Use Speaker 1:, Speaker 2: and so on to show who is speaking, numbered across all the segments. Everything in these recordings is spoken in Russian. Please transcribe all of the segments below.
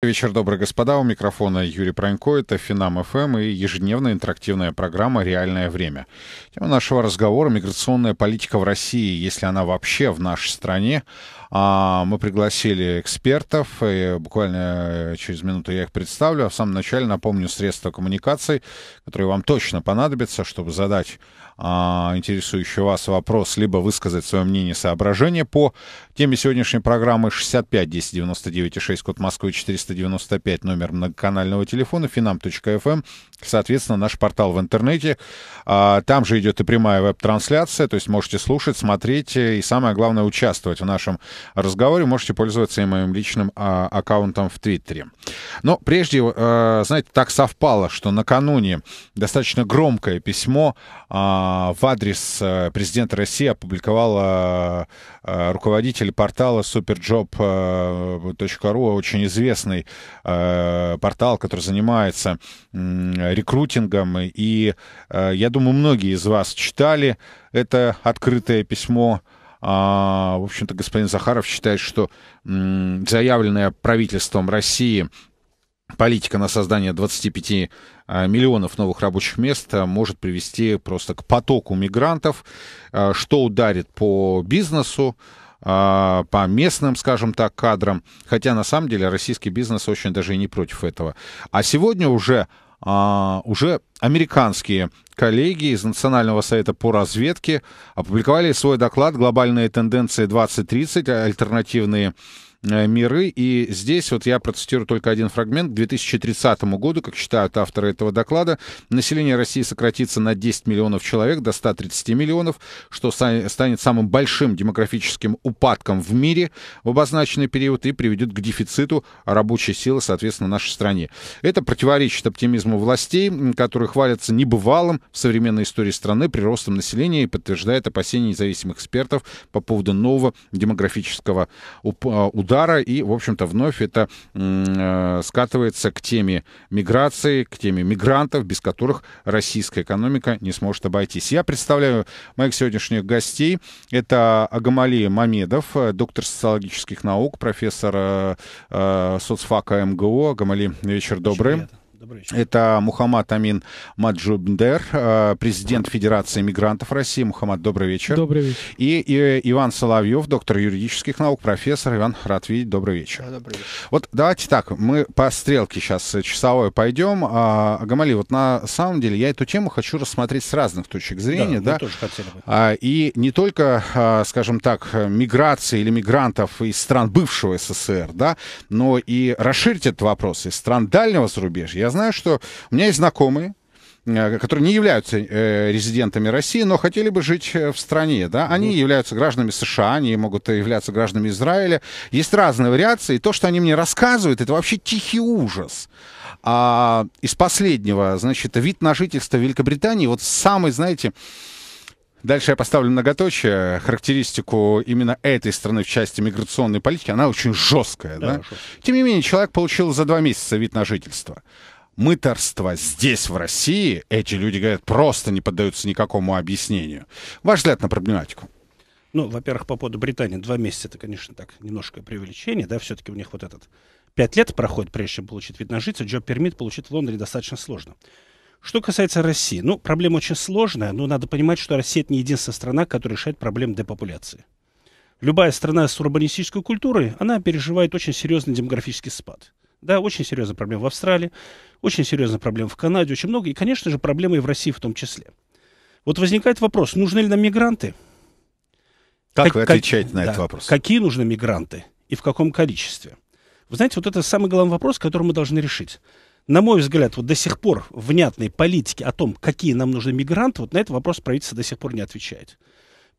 Speaker 1: Вечер, добрый, господа. У микрофона Юрий Пронько. Это Финам ФМ эм» и ежедневная интерактивная программа «Реальное время». Тема нашего разговора — миграционная политика в России, если она вообще в нашей стране. А, мы пригласили экспертов, и буквально э, через минуту я их представлю. А в самом начале напомню средства коммуникации, которые вам точно понадобятся, чтобы задать а, интересующий вас вопрос, либо высказать свое мнение, соображение по теме сегодняшней программы 65 10 99 6, код Москвы 495, номер многоканального телефона, finam.fm, Соответственно, наш портал в интернете. А, там же идет и прямая веб-трансляция, то есть можете слушать, смотреть и, самое главное, участвовать в нашем разговоре. Можете пользоваться и моим личным а, аккаунтом в Твиттере. Но прежде, э, знаете, так совпало, что накануне достаточно громкое письмо а, в адрес э, президента России опубликовал э, руководитель портала superjob.ru, очень известный портал, который занимается рекрутингом. И э, я думаю, многие из вас читали это открытое письмо а, в общем-то, господин Захаров считает, что м, заявленная правительством России политика на создание 25 э, миллионов новых рабочих мест э, может привести просто к потоку мигрантов, что ударит по бизнесу, по местным, скажем так, кадрам. Хотя на самом деле российский бизнес очень даже и не против этого. А сегодня уже а, уже американские коллеги из Национального совета по разведке опубликовали свой доклад «Глобальные тенденции 2030. Альтернативные Э, миры. И здесь вот я процитирую только один фрагмент. К 2030 году, как считают авторы этого доклада, население России сократится на 10 миллионов человек до 130 миллионов, что станет самым большим демографическим упадком в мире в обозначенный период и приведет к дефициту рабочей силы, соответственно, нашей стране. Это противоречит оптимизму властей, которые хвалятся небывалым в современной истории страны приростом населения и подтверждает опасения независимых экспертов по поводу нового демографического удара удара. И, в общем-то, вновь это э, скатывается к теме миграции, к теме мигрантов, без которых российская экономика не сможет обойтись. Я представляю моих сегодняшних гостей. Это Агамали Мамедов, э, доктор социологических наук, профессор э, э соцфака МГУ. Агамали, вечер добрый. Привет. Это Мухаммад Амин Маджубндер, э, президент Федерации мигрантов России. Мухаммад, добрый вечер. Добрый вечер. И, и э, Иван Соловьев, доктор юридических наук, профессор. Иван, рад видеть. Добрый вечер. Да, добрый вечер. Вот давайте так, мы по стрелке сейчас э, часовой пойдем. А, Гамали, вот на самом деле я эту тему хочу рассмотреть с разных точек зрения. Да, да? тоже хотели бы. А, и не только, а, скажем так, миграции или мигрантов из стран бывшего СССР, да, но и расширить этот вопрос из стран дальнего зарубежья. Я знаю, что у меня есть знакомые, э, которые не являются э, резидентами России, но хотели бы жить э, в стране. Да? Они являются гражданами США, они могут э, являться гражданами Израиля. Есть разные вариации. И то, что они мне рассказывают, это вообще тихий ужас. А из последнего, значит, вид на жительство Великобритании, вот самый, знаете, Дальше я поставлю многоточие. Характеристику именно этой страны в части миграционной политики, она очень жесткая. Да, да? Тем не менее, человек получил за два месяца вид на жительство мытарства здесь, в России, эти люди, говорят, просто не поддаются никакому объяснению. Ваш взгляд на проблематику?
Speaker 2: Ну, во-первых, по поводу Британии, два месяца, это, конечно, так, немножко преувеличение, да, все-таки у них вот этот пять лет проходит, прежде чем получить вид на жительство, джоб-пермит получить в Лондоне достаточно сложно. Что касается России, ну, проблема очень сложная, но надо понимать, что Россия это не единственная страна, которая решает проблемы депопуляции. Любая страна с урбанистической культурой, она переживает очень серьезный демографический спад. Да, очень серьезная проблема в Австралии, очень серьезная проблема в Канаде, очень много. И, конечно же, проблемы и в России в том числе. Вот возникает вопрос, нужны ли нам мигранты? Как, как вы отвечаете как, на да, этот вопрос? Какие нужны мигранты и в каком количестве? Вы знаете, вот это самый главный вопрос, который мы должны решить. На мой взгляд, вот до сих пор внятной политики о том, какие нам нужны мигранты, вот на этот вопрос правительство до сих пор не отвечает.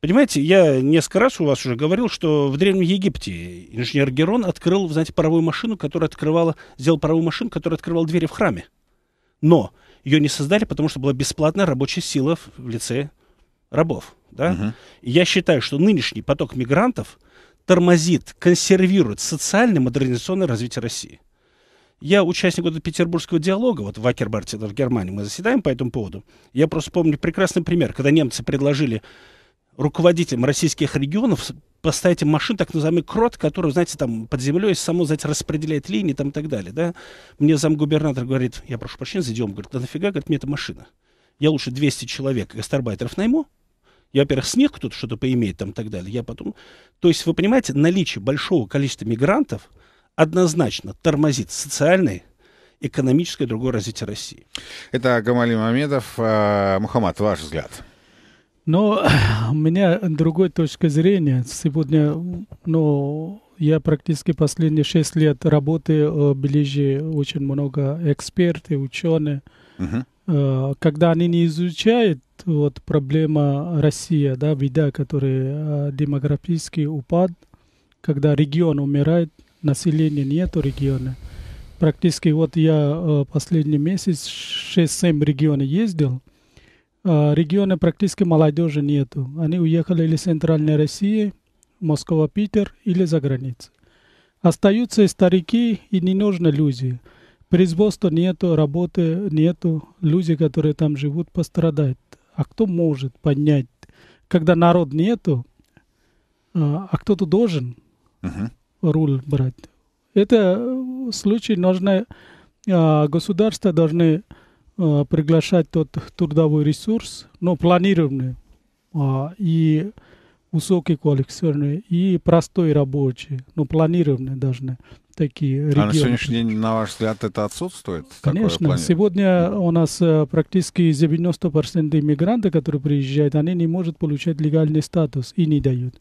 Speaker 2: Понимаете, я несколько раз у вас уже говорил, что в Древнем Египте инженер Герон открыл, знаете, паровую машину, которая открывала, сделал паровую машину, которая открывала двери в храме. Но ее не создали, потому что была бесплатная рабочая сила в лице рабов. Да? Угу. Я считаю, что нынешний поток мигрантов тормозит, консервирует социально-модернизационное развитие России. Я участник вот Петербургского диалога, вот в Акербарте, в Германии мы заседаем по этому поводу. Я просто помню прекрасный пример, когда немцы предложили руководителям российских регионов поставить машин так называемый крот, который, знаете, там под землей само, знаете, распределяет линии там и так далее, да. Мне замгубернатор говорит, я прошу прощения, зайдем, говорит, да нафига, говорит, мне эта машина. Я лучше 200 человек гастарбайтеров найму, я, во-первых, снег них кто-то что-то поимеет там и так далее. Я потом... То есть, вы понимаете, наличие большого количества мигрантов однозначно тормозит социальный экономическое и другое развитие России. Это Гамали Мамедов. Э,
Speaker 1: Мухаммад, ваш взгляд?
Speaker 3: Но у меня другой точка зрения. Сегодня, ну, я практически последние шесть лет работы э, ближе очень много эксперты, ученые. Uh-huh. Когда они не изучают вот проблема Россия, да, беда, которая э, демографический упад, когда регион умирает, населения нету региона. Практически вот я последний месяц 6-7 регионов ездил, а, региона практически молодежи нету. Они уехали или в Центральной России, Москва, Питер или за границу. Остаются и старики, и ненужные люди. Производства нету, работы нету. Люди, которые там живут, пострадают. А кто может поднять? Когда народ нету, а, а кто-то должен uh-huh. руль брать. Это э, случай нужно, а, государство должны э, приглашать тот трудовой ресурс, но ну, планированный а, и высокий квалифицированный, и простой рабочий, но ну, планированный должны такие регионы. А на сегодняшний
Speaker 1: день, на ваш взгляд, это отсутствует? Конечно.
Speaker 3: Сегодня у нас э, практически 90% иммигрантов, которые приезжают, они не могут получать легальный статус и не дают.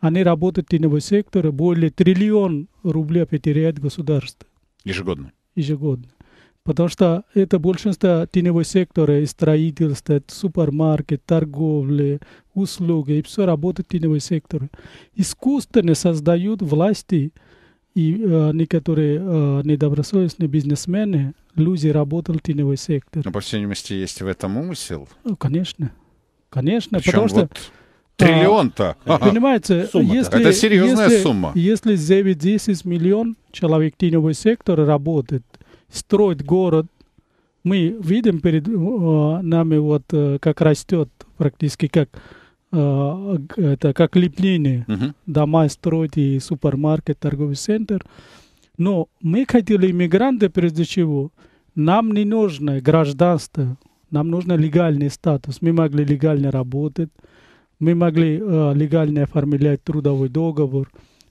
Speaker 3: Они работают в теневом секторе, более триллион рублей потеряет государство. Ежегодно? Ежегодно. Потому что это большинство теневой сектора, строительство, супермаркет, торговли, услуги, и все работает теневой сектор. Искусственно создают власти, и э, некоторые э, недобросовестные бизнесмены, люди работали в теневой секторе.
Speaker 1: Но, по всей видимости, есть в этом умысел?
Speaker 3: Ну, конечно. Конечно, Причем потому вот... что... Триллион-то. А, понимаете, если, это серьезная если, сумма. Если 9-10 миллион человек теневой сектора работает, строить город, мы видим перед э, нами вот э, как растет практически как э, это как лепнение uh-huh. дома строить и супермаркет, торговый центр. Но мы хотели иммигранты прежде всего. Нам не нужно гражданство, нам нужен легальный статус. Мы могли легально работать, мы могли э, легально оформлять трудовой договор.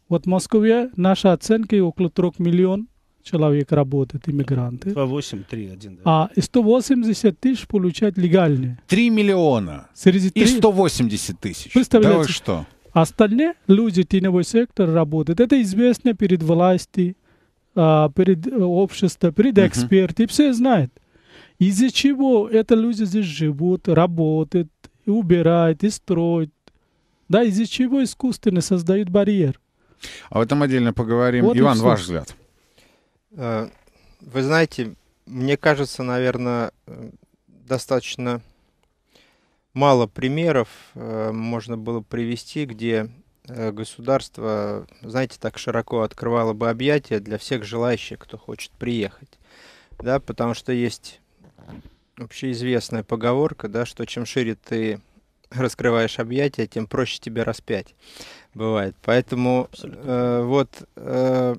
Speaker 3: Вот в Москве наши оценки около 3 миллион человек работает, иммигранты.
Speaker 2: 283,1,
Speaker 3: да. А 180 тысяч получают легальные. 3 миллиона. Среди 3... И 180
Speaker 2: тысяч.
Speaker 1: Представляете? Да вы что?
Speaker 3: А остальные люди, теневой сектор работают. Это известно перед властью, а, перед э, обществом, перед экспертами. uh Все знают. Из-за чего это люди здесь живут, работают, и убирают, и строят. Да, из-за чего искусственно создают барьер.
Speaker 1: А об этом отдельно поговорим. Вот Иван, ваш взгляд.
Speaker 4: Э, вы знаете, мне кажется, наверное, э, достаточно мало примеров э, можно было привести, где государство, знаете, так широко открывало бы объятия для всех желающих, кто хочет приехать. Да, потому что есть общеизвестная поговорка, да, что чем шире ты раскрываешь объятия, тем проще тебе распять бывает. Поэтому э, вот э,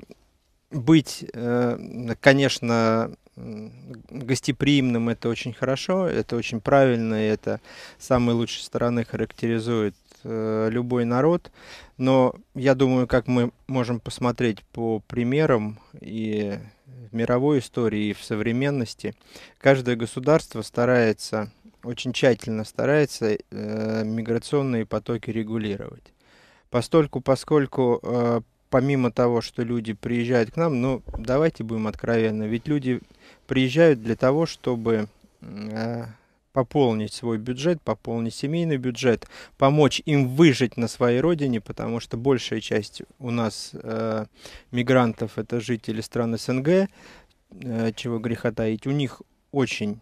Speaker 4: быть, э, конечно, гостеприимным это очень хорошо, это очень правильно, и это самые лучшие стороны характеризует э, любой народ. Но я думаю, как мы можем посмотреть по примерам и в мировой истории, и в современности, каждое государство старается, очень тщательно старается э, миграционные потоки регулировать. Постольку, поскольку помимо того, что люди приезжают к нам, ну, давайте будем откровенны, ведь люди приезжают для того, чтобы э, пополнить свой бюджет, пополнить семейный бюджет, помочь им выжить на своей родине, потому что большая часть у нас э, мигрантов это жители стран СНГ, э, чего греха таить, у них очень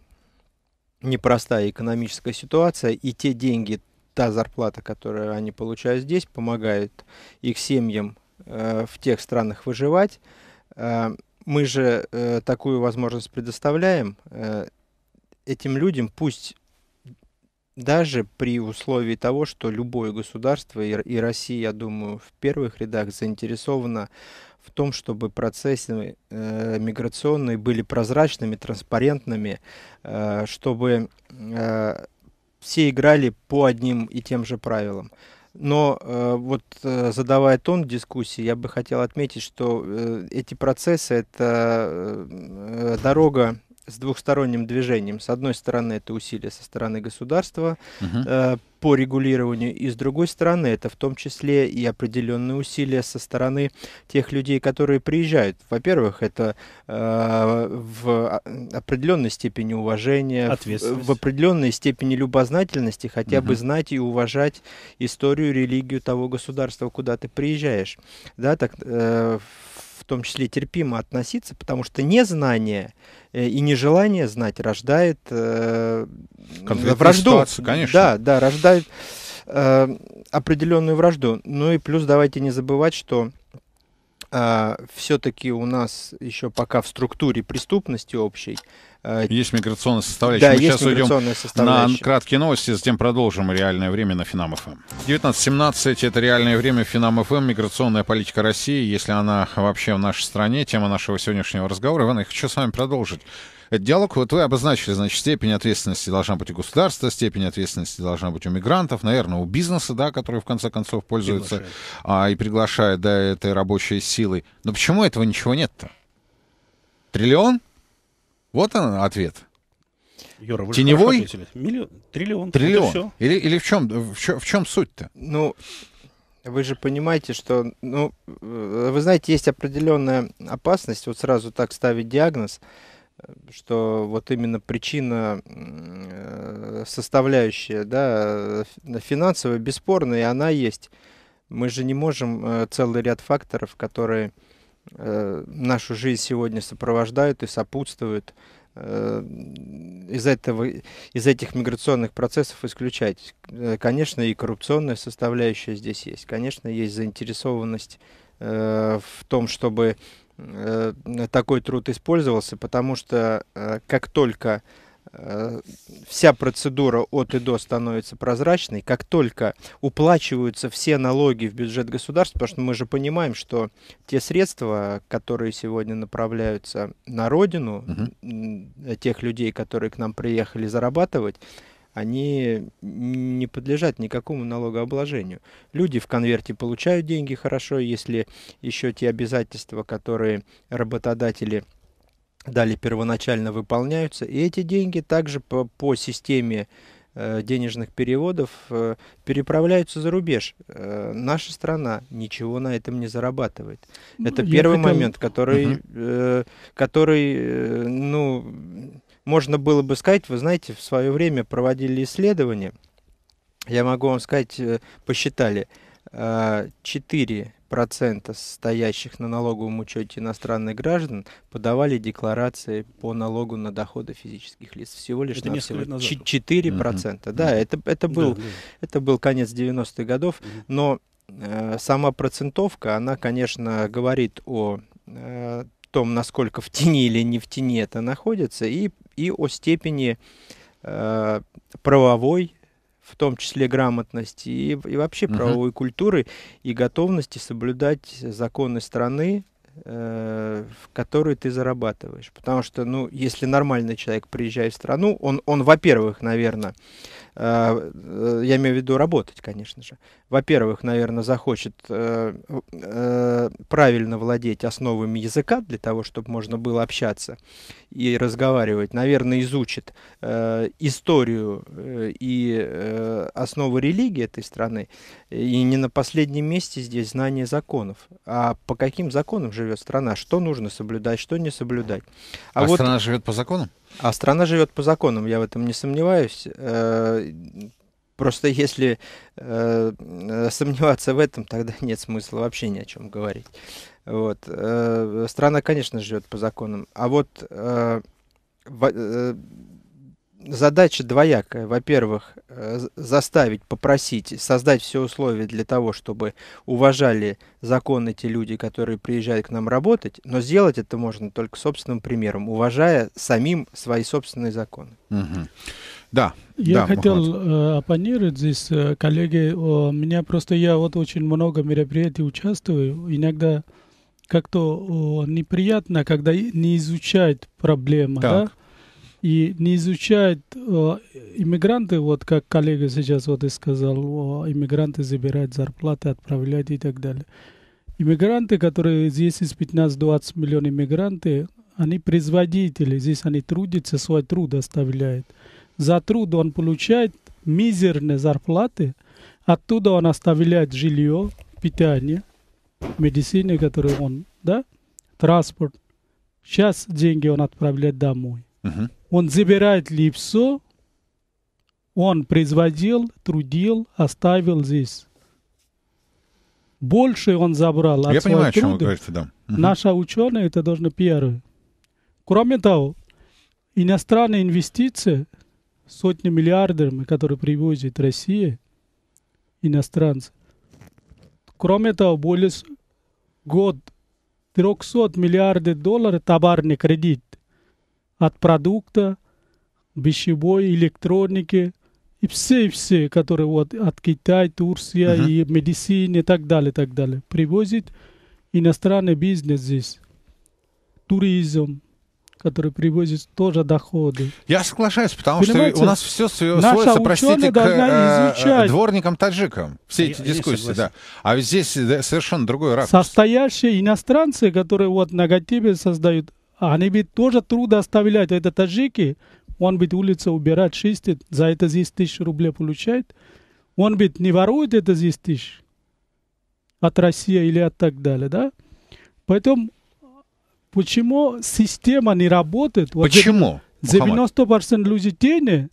Speaker 4: непростая экономическая ситуация, и те деньги, та зарплата, которую они получают здесь, помогают их семьям Э, в тех странах выживать. Э, мы же э, такую возможность предоставляем этим людям, пусть даже при условии того, что любое государство, и, Россия, я думаю, в первых рядах заинтересована в том, чтобы процессы миграционные были прозрачными, транспарентными, чтобы все играли по одним и тем же правилам. Но э, вот э, задавая тон дискуссии, я бы хотел отметить, что э, эти процессы – это э, дорога с двухсторонним движением. С одной стороны, это усилия со стороны государства угу. э, по регулированию, и с другой стороны, это в том числе и определенные усилия со стороны тех людей, которые приезжают. Во-первых, это э, в определенной степени уважения, в, в определенной степени любознательности, хотя угу. бы знать и уважать историю, религию того государства, куда ты приезжаешь. Да, так э, в том числе терпимо относиться, потому что незнание э, и нежелание знать рождает э, вражду. Ситуацию, конечно. Да, да, рождает э, определенную вражду. Ну и плюс давайте не забывать, что а, все-таки у нас еще пока в структуре преступности общей а, есть миграционная составляющая. Да, Мы есть сейчас уйдем на краткие
Speaker 1: новости, затем продолжим реальное время на Финам ФМ. 19.17 это реальное время Финам ФМ, миграционная политика России, если она вообще в нашей стране, тема нашего сегодняшнего разговора. Иван, я хочу с вами продолжить диалог. Вот вы обозначили, значит, степень ответственности должна быть у государства, степень ответственности должна быть у мигрантов, наверное, у бизнеса, да, который в конце концов пользуется А, и приглашает, да, этой рабочей силой. Но почему этого ничего нет-то? Триллион? Вот он ответ. Юра, вы Теневой?
Speaker 2: Миллион, триллион.
Speaker 3: Триллион.
Speaker 4: Или, или в чем, в чем, в чем суть-то? Ну, вы же понимаете, что, ну, э, вы знаете, есть определенная опасность вот сразу так ставить диагноз что вот именно причина, э, составляющая, да, финансовая, бесспорная и она есть. Мы же не можем э, целый ряд факторов, которые э, нашу жизнь сегодня сопровождают и сопутствуют, из, этого, из этих миграционных процессов исключать. Конечно, и коррупционная составляющая здесь есть. Конечно, есть заинтересованность в том, чтобы Э, такой труд использовался, потому что э, как только э, вся процедура от и до становится прозрачной, как только уплачиваются все налоги в бюджет государства, потому что мы же понимаем, что те средства, которые сегодня направляются на родину, угу. тех людей, которые к нам приехали зарабатывать, они не подлежат никакому налогообложению. Люди в конверте получают деньги хорошо, если еще те обязательства, которые работодатели дали первоначально, выполняются. И эти деньги также по, по системе э, денежных переводов э, переправляются за рубеж. Э, наша страна ничего на этом не зарабатывает. Ну, Это первый хотел... момент, который, угу. который, ну можно было бы сказать, вы знаете, в свое время проводили исследования, я могу вам сказать, э, посчитали, 4% э, стоящих на налоговом учете иностранных граждан подавали декларации по налогу на доходы физических лиц. Всего лишь это навсего 4%. Угу. Да, угу. это, это, был, да, да. это был конец 90-х годов, угу. но э, сама процентовка, она, конечно, говорит о э, том, насколько в тени или не в тени это находится, и и о степени э, правовой, в том числе грамотности и, и вообще угу. правовой культуры и готовности соблюдать законы страны, э, в которой ты зарабатываешь. Потому что, ну, если нормальный человек приезжает в страну, он, он во-первых, наверное, Э, э, я имею в виду работать, конечно же. Во-первых, наверное, захочет э, правильно владеть основами языка для того, чтобы можно было общаться и разговаривать. Наверное, изучит историю и основы религии этой страны. И не на последнем месте здесь знание законов. А по каким законам живет страна? Что нужно соблюдать, что не соблюдать? А, а вот... страна
Speaker 1: живет по законам?
Speaker 4: А страна живет по законам, я в этом не сомневаюсь. Э, просто если э, сомневаться в этом, тогда нет смысла вообще ни о чем говорить. Вот. Э, страна, конечно, живет по законам. А вот задача двоякая. Во-первых, э, заставить, попросить, создать все условия для того, чтобы уважали закон эти люди, которые приезжают к нам работать, но сделать это можно только собственным примером, уважая самим свои собственные законы. Угу. Да. Я да, хотел
Speaker 3: Мухаммад. Э, оппонировать здесь, э, коллеги. У меня просто я вот очень много мероприятий участвую. Иногда как-то неприятно, когда не изучают проблему. Так. Да? И не изучают э, иммигранты, вот как коллега сейчас вот и сказал, э, иммигранты забирают зарплаты, отправляют и так далее. Иммигранты, которые здесь из 15-20 миллионов иммигранты, они производители, здесь они трудятся, свой труд оставляют. За труд он получает мизерные зарплаты, оттуда он оставляет жилье, питание, медицины, которую он, да, транспорт. Сейчас деньги он отправляет домой. Uh-huh. Он забирает ли все, он производил, трудил, оставил здесь. Больше он забрал от Я понимаю, о чем вы говорите, да. Угу. Наши ученые это должны первые. Кроме того, иностранные инвестиции сотни миллиардами, которые привозит Россия, иностранцы. Кроме того, более год 300 миллиардов долларов товарный кредит – от продукта, пищевой, электроники и все-все, которые вот от Китая, Турция uh -huh. и медицины и так далее, так далее. Привозит иностранный бизнес здесь. Туризм, который привозит тоже доходы.
Speaker 1: Я соглашаюсь, потому Понимаете, что у нас все сводится, простите, к э, э, изучать.
Speaker 3: дворникам-таджикам.
Speaker 1: Все эти я, дискуссии, я да. А здесь совершенно другой ракурс.
Speaker 3: Состоящие иностранцы, которые вот на Гатибе создают а они ведь тоже трудно оставляют. Это таджики. Он ведь улица убирает, чистит. За это здесь тысяч рублей получает. Он ведь не ворует это здесь тысяч. От России или от так далее, да? Поэтому почему система не работает? Почему? за 90% людей тени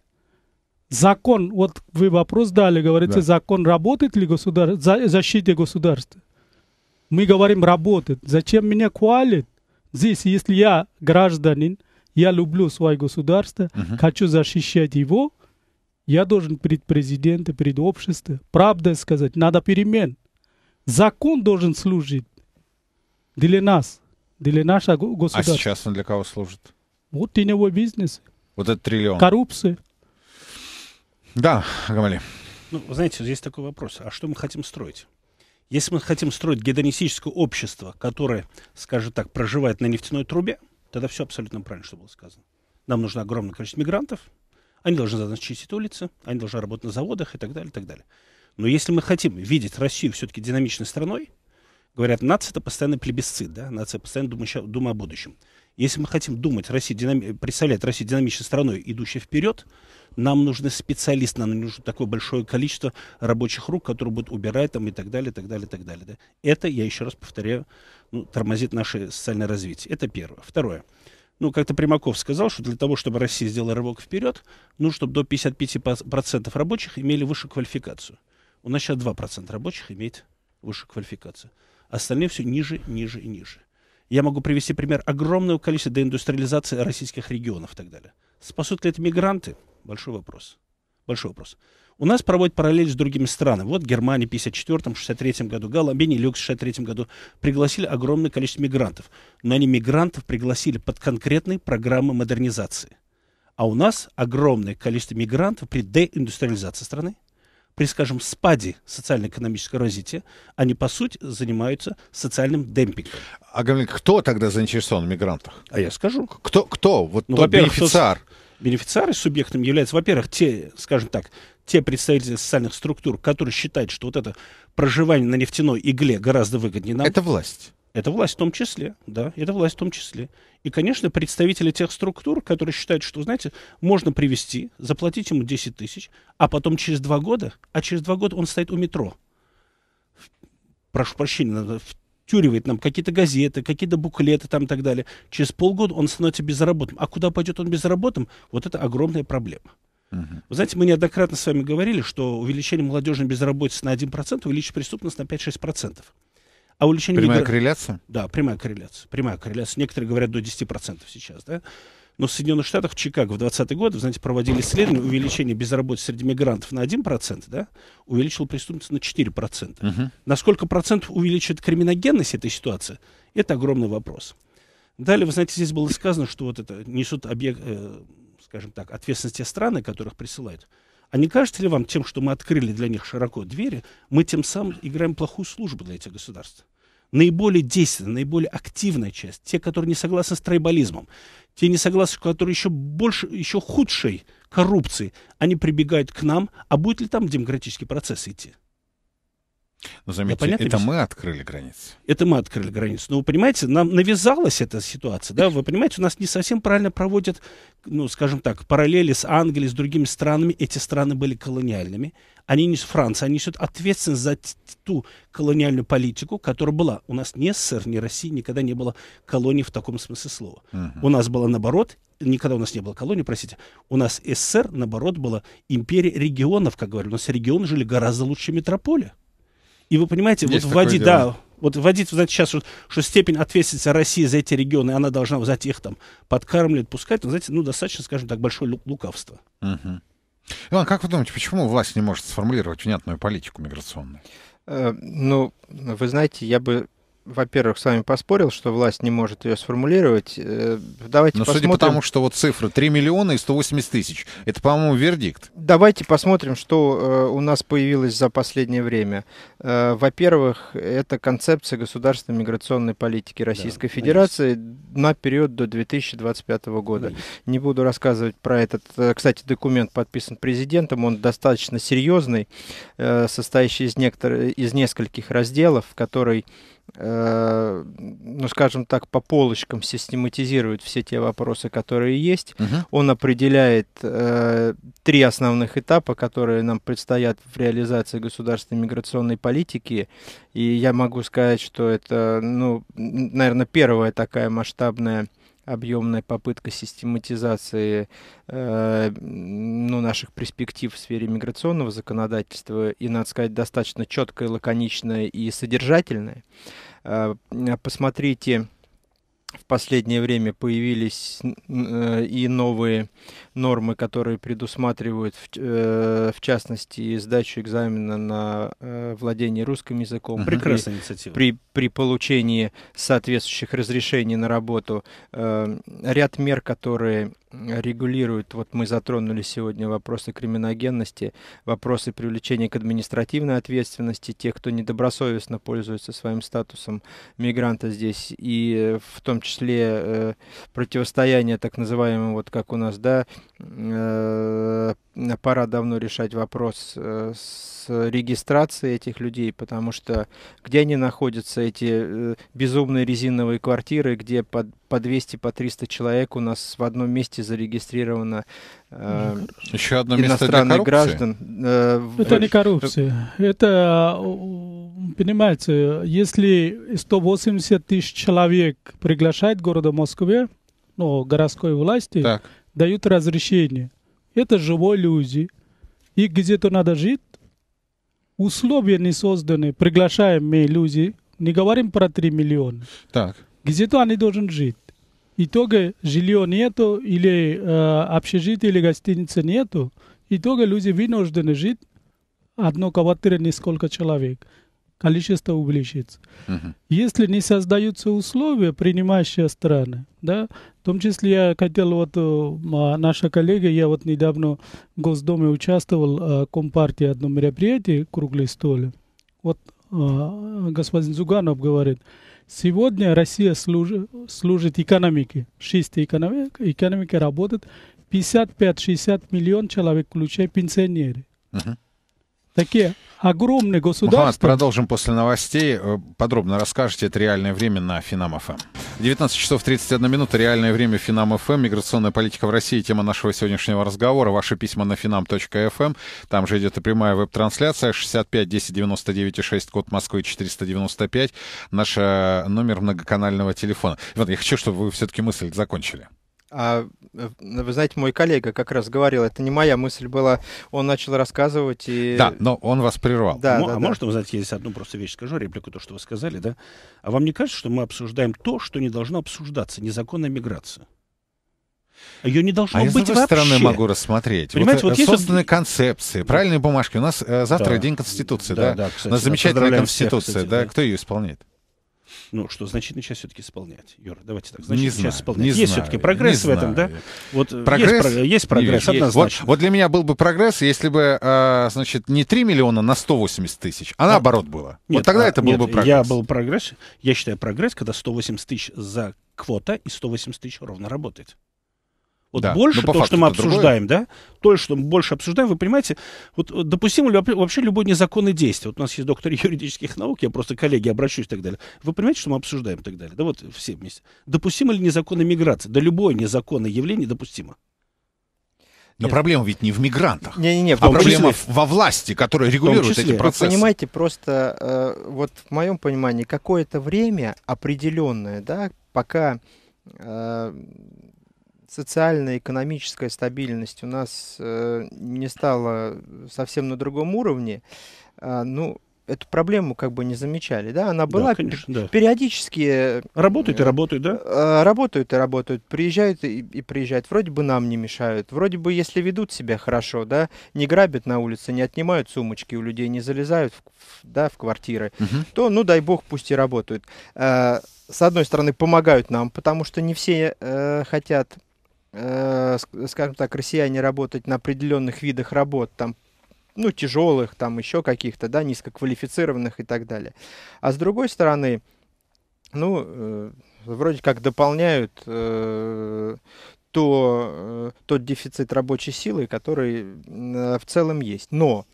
Speaker 3: закон, вот вы вопрос дали, говорите, да. закон работает ли государство, за, защите государства? Мы говорим, работает. Зачем меня хвалит? Здесь, если я гражданин, я люблю свое государство, uh-huh. хочу защищать его, я должен перед президентом, перед обществом правда сказать, надо перемен. Закон должен служить для нас, для нашего а государства. А
Speaker 1: сейчас он для кого служит?
Speaker 3: Вот теневой бизнес.
Speaker 2: Вот этот
Speaker 1: триллион.
Speaker 3: Коррупция. Да,
Speaker 2: Гамали. Ну, знаете, здесь такой вопрос. А что мы хотим строить? Если мы хотим строить гедонистическое общество, которое, скажем так, проживает на нефтяной трубе, тогда все абсолютно правильно, что было сказано. Нам нужно огромное количество мигрантов, они должны за нас чистить улицы, они должны работать на заводах и так далее, и так далее. Но если мы хотим видеть Россию все-таки динамичной страной, говорят, нация это постоянно плебисцит, да, нация постоянно дума, дума о будущем. Если мы хотим думать, Россию динами... представлять Россию динамичной страной, идущей вперед, нам нужны специалисты, нам нужно такое большое количество рабочих рук, которые будут убирать там и так далее, и так далее, и так далее. Да? Это, я еще раз повторяю, ну, тормозит наше социальное развитие. Это первое. Второе. Ну, как-то Примаков сказал, что для того, чтобы Россия сделала рывок вперед, ну чтобы до 55% рабочих имели высшую квалификацию. У нас сейчас 2% рабочих имеет высшую квалификацию. Остальные все ниже, ниже и ниже. Я могу привести пример огромного количества деиндустриализации российских регионов и так далее. Спасут ли это мигранты? Большой вопрос. Большой вопрос. У нас проводят параллель с другими странами. Вот Германия в 54 63 году, Гала, Бенилюкс в 63 году пригласили огромное количество мигрантов. Но они мигрантов пригласили под конкретные программы модернизации. А у нас огромное количество мигрантов при деиндустриализации страны, при, скажем, спаде социально-экономического развития, они, по сути, занимаются социальным демпингом. А, Гамлин, кто тогда заинтересован в мигрантах? А я скажу. Кто? кто? Вот ну, тот бенефициар. Кто Бенефициары субъектом являются, во-первых, те, скажем так, те представители социальных структур, которые считают, что вот это проживание на нефтяной игле гораздо выгоднее нам. Это власть. Это власть в том числе, да, это власть в том числе. И, конечно, представители тех структур, которые считают, что, знаете, можно привести, заплатить ему 10 тысяч, а потом через два года, а через два года он стоит у метро. Прошу прощения, в втюривает нам какие-то газеты, какие-то буклеты там и так далее. Через полгода он становится безработным. А куда пойдет он безработным? Вот это огромная проблема. Угу. Вы знаете, мы неоднократно с вами говорили, что увеличение молодежной безработицы на 1% увеличит преступность на 5-6%. А увеличение... Прямая мигра... корреляция? Да, прямая корреляция. Прямая корреляция. Некоторые говорят до 10% сейчас, да? Но в Соединенных Штатах в Чикаго в 20-е годы, вы знаете, проводили исследование, увеличение безработицы среди мигрантов на 1%, да, увеличило преступность на 4%. Угу. Насколько процент процентов увеличит криминогенность этой ситуации, это огромный вопрос. Далее, вы знаете, здесь было сказано, что вот это несут объект, э, скажем так, ответственность те страны, которых присылают. А не кажется ли вам тем, что мы открыли для них широко двери, мы тем самым играем плохую службу для этих государств? наиболее действенная, наиболее активная часть, те, которые не согласны с трайбализмом, те не согласны, которые еще больше, еще худшей коррупции, они прибегают к нам, а будет ли там демократический процесс идти? Но ну, заметьте, понятно, это мы открыли границы. Это мы открыли границы, Но ну, вы понимаете, нам навязалась эта ситуация, да, вы понимаете, у нас не совсем правильно проводят, ну, скажем так, параллели с Англией, с другими странами. Эти страны были колониальными. Они не с Франция, они несут ответственность за ту колониальную политику, которая была. У нас ни СССР, ни России никогда не было колонии в таком смысле слова. Uh-huh. У нас было наоборот, никогда у нас не было колонии, простите. У нас СССР, наоборот, была империя регионов, как говорят. У нас регионы жили гораздо лучше метрополя. И вы понимаете, Есть вот вводить, да, вот вводить, знаете, сейчас, что, что степень ответственности России за эти регионы, она должна за их там, подкармливать, пускать, ну, знаете, ну, достаточно, скажем так, большое лукавство.
Speaker 1: Угу. Иван, как вы думаете, почему власть не может сформулировать внятную политику миграционную?
Speaker 4: Э, ну, вы знаете, я бы во-первых, с вами поспорил, что власть не может ее сформулировать. Э, давайте Но посмотрим. судя по тому,
Speaker 1: что вот цифры 3 миллиона и 180 тысяч, это, по-моему, вердикт.
Speaker 4: Давайте посмотрим, что э, у нас появилось за последнее время. Э, во-первых, это концепция государственной миграционной политики Российской да, Федерации конечно. на период до 2025 года. Да. Не буду рассказывать про этот. Кстати, документ подписан президентом, он достаточно серьезный, состоящий из, некотор... из нескольких разделов, который Э, ну, скажем так, по полочкам систематизирует все те вопросы, которые есть. Угу. Он определяет э, три основных этапа, которые нам предстоят в реализации государственной миграционной политики. И я могу сказать, что это, ну, наверное, первая такая масштабная объемная попытка систематизации э, ну, наших перспектив в сфере миграционного законодательства и, надо сказать, достаточно четкая, лаконичная и содержательная. Э, посмотрите в последнее время появились э, и новые нормы, которые предусматривают, в э, частности, сдачу экзамена на э, владение русским языком. Прекрасная при, инициатива. При, при получении соответствующих разрешений на работу ряд мер, которые регулирует, вот мы затронули сегодня вопросы криминогенности, вопросы привлечения к административной ответственности тех, кто недобросовестно пользуется своим статусом мигранта здесь, и э, в том числе э, противостояние так называемым, вот как у нас, да, э, Э, пора давно решать вопрос э, с регистрацией этих людей, потому что где они находятся, эти э, безумные резиновые квартиры, где по, по 200, по 300 человек у нас в одном месте зарегистрировано э, ну, Еще одно иностранных место граждан. Это не коррупция.
Speaker 3: Это, понимаете, если 180 тысяч человек приглашает города Москве, ну, городской власти, так. дают разрешение – это живые люди. И где-то надо жить. Условия не созданы. Приглашаем мы люди. Не говорим про 3 миллиона. Так. Где-то они должны жить. Итога жилье нету, или э, общежития, или гостиницы нету. Итога люди вынуждены жить одно квартира несколько человек количество увеличится. Угу. Если не создаются условия, принимающие страны, да, в том числе я хотел, вот э, а, наша коллега, я вот недавно в Госдуме участвовал а, в Компартии одном мероприятии, круглый столе. Вот а, господин Зуганов говорит, сегодня Россия служит, служит экономике, чистой экономике, экономике работает 55-60 миллион человек, включая пенсионеры. Uh-huh такие огромные государства. Мухаммад,
Speaker 1: продолжим после новостей. Э, подробно расскажете. Это «Реальное время» на Финам-ФМ. Эм. 19 часов 31 минута. «Реальное время» Финам-ФМ. Эм. Миграционная политика в России. Тема нашего сегодняшнего разговора. Ваши письма на финам.фм. Эм. Там же идет и прямая веб-трансляция. 65 10 99 6, код Москвы 495. Наш э, номер многоканального телефона. Вот, я хочу, чтобы вы все-таки мысль закончили.
Speaker 4: А, э, ну, вы знаете, мой коллега как раз говорил, это не моя мысль была, он начал рассказывать и... Да, но
Speaker 2: он вас прервал. Да, М- да, а да. можно узнать, я здесь одну просто вещь скажу, реплику то, что вы сказали, да? А вам не кажется, что мы обсуждаем то, что не должно обсуждаться, незаконная миграция?
Speaker 1: А ее не должно а быть я, с другой вообще. стороны, могу рассмотреть. Понимаете, э, вот, вот созданы если... концепции, правильные бумажки. У нас э, завтра да. День Конституции, да? да? да кстати, Нас замечательная Конституция, всех, кстати, да? да?
Speaker 2: Кто ее исполняет? Ну, что значит, начать все-таки исполнять, Юра, давайте так. Значительная не часть знаю, исполняет. Не есть знаю, все-таки прогресс в этом, знаю. да? Вот прогресс, э, есть, есть прогресс, есть. однозначно.
Speaker 1: Вот, вот для меня был бы прогресс, если бы, а, значит, не 3 миллиона на 180 тысяч, а, а наоборот было. Нет, вот тогда а, это был нет, бы прогресс. Я
Speaker 2: был прогресс. Я считаю прогресс, когда 180 тысяч за квота и 180 тысяч ровно работает.
Speaker 4: Вот да, больше то, что мы обсуждаем,
Speaker 2: другое. да, то, что мы больше обсуждаем, вы понимаете, вот допустим, ли вообще любое незаконное действие? Вот у нас есть доктор юридических наук, я просто коллеги обращусь и так далее. Вы понимаете, что мы обсуждаем и так далее? Да вот все вместе. Допустима ли незаконная миграция? Да любое незаконное явление допустимо.
Speaker 1: Но Нет. проблема ведь не в мигрантах, не, не, не, в а проблема числе. во власти, которая регулирует эти процессы. Вы понимаете,
Speaker 4: просто э, вот в моем понимании какое-то время определенное, да, пока э, социально-экономическая стабильность у нас э, не стала э, совсем на другом уровне, э, ну, эту проблему как бы не замечали, да, она была, да, конечно, да. периодически... Э, работают и работают, да? Э, работают и работают, приезжают и, и приезжают, вроде бы нам не мешают, вроде бы если ведут себя хорошо, да, не грабят на улице, не отнимают сумочки у людей, не залезают, в, да, в квартиры, угу. то, ну, дай бог, пусть и работают. С одной стороны, помогают нам, потому что не все э, хотят Э, э, скажем так, россияне работать на определенных видах работ, там, ну, тяжелых, там, еще каких-то, да, низкоквалифицированных и так далее. А с другой стороны, ну, э, вроде как дополняют э, то, э, тот дефицит рабочей силы, который э, в целом есть. Но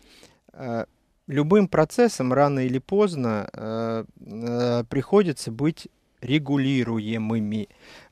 Speaker 4: э, любым процессом рано или поздно э, э, приходится быть регулируемыми.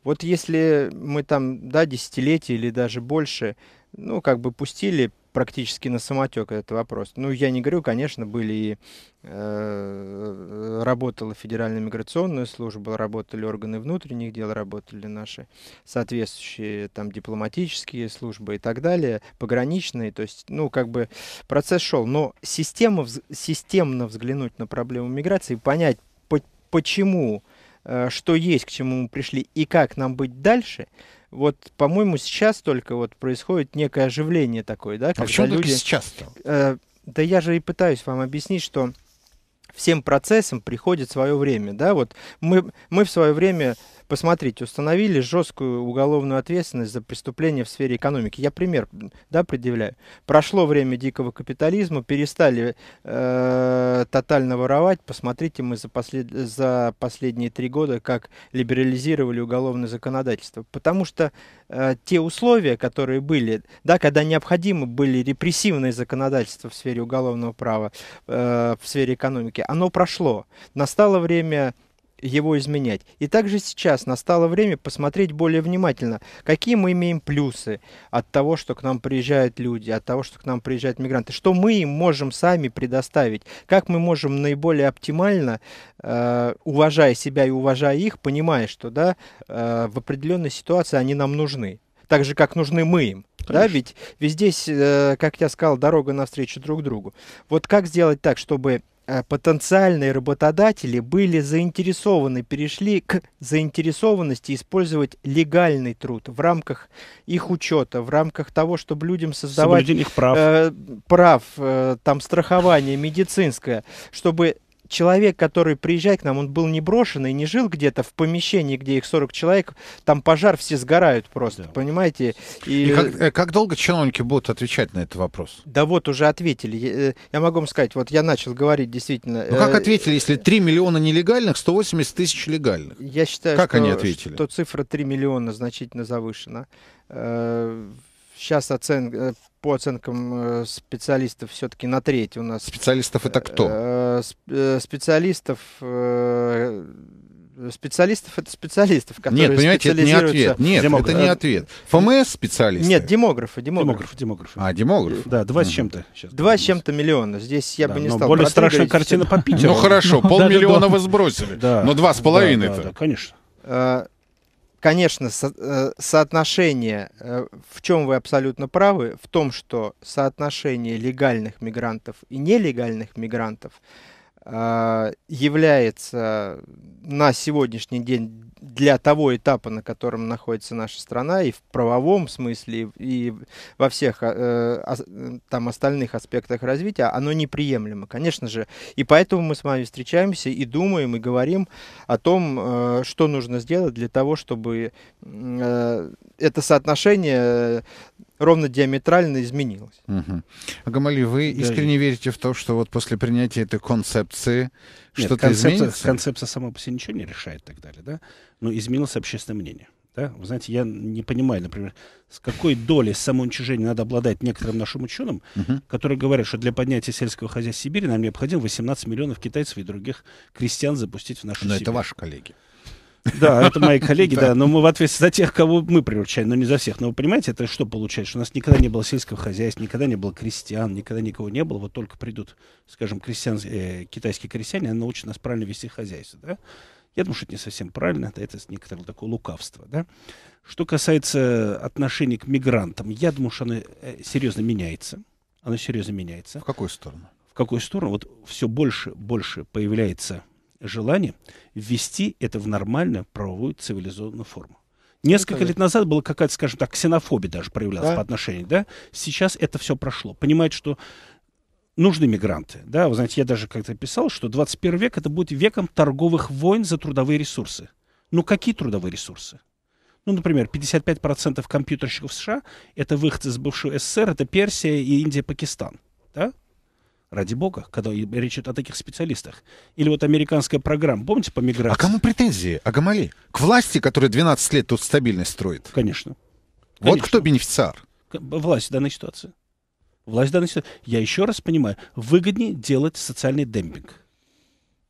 Speaker 4: Вот если мы там, да, десятилетие или даже больше, ну, как бы пустили практически на самотек этот вопрос. Ну, я не говорю, конечно, были и э, работала Федеральная миграционная служба, работали органы внутренних дел, работали наши соответствующие там дипломатические службы и так далее, пограничные, то есть, ну, как бы процесс шел. Но система, системно взглянуть на проблему миграции, понять, по почему Э, что есть, к чему мы пришли и как нам быть дальше, вот, по-моему, сейчас только вот происходит некое оживление такое, да? А когда а почему люди... сейчас? Э, да я же и пытаюсь вам объяснить, что всем процессам приходит свое время, да? Вот мы мы в свое время посмотрите, установили жесткую уголовную ответственность за преступления в сфере экономики. Я пример да, предъявляю. Прошло время дикого капитализма, перестали э, тотально воровать. Посмотрите, мы за, послед... за последние три года как либерализировали уголовное законодательство. Потому что э, те условия, которые были, да, когда необходимы были репрессивные законодательства в сфере уголовного права, э, в сфере экономики, оно прошло. Настало время его изменять. И также сейчас настало время посмотреть более внимательно, какие мы имеем плюсы от того, что к нам приезжают люди, от того, что к нам приезжают мигранты, что мы им можем сами предоставить, как мы можем наиболее оптимально, э, уважая себя и уважая их, понимая, что да, э, в определенной ситуации они нам нужны, так же, как нужны мы им. Да, ведь, ведь здесь, э, как я сказал, дорога навстречу друг другу. Вот как сделать так, чтобы Э, потенциальные работодатели были заинтересованы, перешли к заинтересованности использовать легальный труд в рамках их учета, в рамках того, чтобы людям создавать их прав, э, прав э, там страхование медицинское, чтобы человек, который приезжает к нам, он был не брошенный, не жил где-то в помещении, где их 40 человек, там пожар, все сгорают просто, да. понимаете? И... И как, э,
Speaker 1: как долго чиновники будут отвечать на этот вопрос?
Speaker 4: Да вот, уже ответили. Э, я, могу вам сказать, вот я начал говорить действительно... Ну как э,
Speaker 1: ответили, если 3 миллиона нелегальных, 180 тысяч легальных? Я считаю, как что, они ответили? что
Speaker 4: цифра 3 миллиона значительно завышена. Сейчас оценка по оценкам специалистов все-таки на треть у нас. Специалистов это кто? Э, специалистов э, специалистов это специалистов, которые Нет, понимаете, это не ответ. Нет, демограф. это не э, ответ. ФМС специалисты? Нет, демографы, демографы. Демографы, А, демографы. Да, два с чем-то. Сейчас. Два с чем-то миллиона. Здесь я да, бы не стал... более страшная картина по Питеру. Ну хорошо, полмиллиона вы сбросили. Но ну, два с половиной-то. конечно конечно, со э, соотношение, э, в чем вы абсолютно правы, в том, что соотношение легальных мигрантов и нелегальных мигрантов э, является на сегодняшний день для того этапа, на котором находится наша страна, и в правовом смысле, и во всех э, там остальных аспектах развития, оно неприемлемо, конечно же. И поэтому мы с вами встречаемся и думаем, и говорим о том, э, что нужно сделать для того, чтобы э, это соотношение ровно диаметрально изменилось.
Speaker 1: Угу. Агамали, вы да, искренне и... верите в то, что вот после принятия этой концепции что-то изменится? Концепция
Speaker 2: сама по себе ничего не решает и так далее, да? Но изменилось общественное мнение. Да? Вы знаете, я не понимаю, например, с какой долей самоуничижения надо обладать некоторым нашим ученым, uh-huh. которые говорят, что для поднятия сельского хозяйства Сибири нам необходимо 18 миллионов китайцев и других крестьян запустить в нашу Но Сибирь. это ваши коллеги. Да, это мои коллеги, да. Но мы в ответ за тех, кого мы приручаем, но не за всех. Но вы понимаете, это что получается? У нас никогда не было сельского хозяйства, никогда не было крестьян, никогда никого не было. Вот только придут, скажем, крестьян, э, китайские крестьяне, они научат нас правильно вести хозяйство, да? Я думаю, что это не совсем правильно, да, это некоторое такое лукавство, да? Что касается отношений к мигрантам, я думаю, что оно э, серьезно меняется. Оно серьезно меняется. В какую сторону? В какую сторону? Вот все больше, больше появляется желание ввести это в нормальную правовую цивилизованную форму. Ну, Несколько лет назад была какая-то, скажем так, ксенофобия даже проявлялась да? по отношению, да? Сейчас это все прошло. Понимают, что нужны мигранты, да? Вы знаете, я даже как-то писал, что 21 век это будет веком торговых войн за трудовые ресурсы. Ну какие трудовые ресурсы? Ну, например, 55% компьютерщиков США — это выход из бывшего СССР, это Персия и Индия, Пакистан. Да? Ради бога, когда речь идет о таких специалистах. Или вот американская программа, помните, по миграции? А кому претензии, Агамали? К власти, которая 12 лет тут стабильность строит? Конечно. Вот кто бенефициар. Власть в данной ситуации. Власть в данной ситуации. Я еще раз понимаю, выгоднее делать социальный демпинг.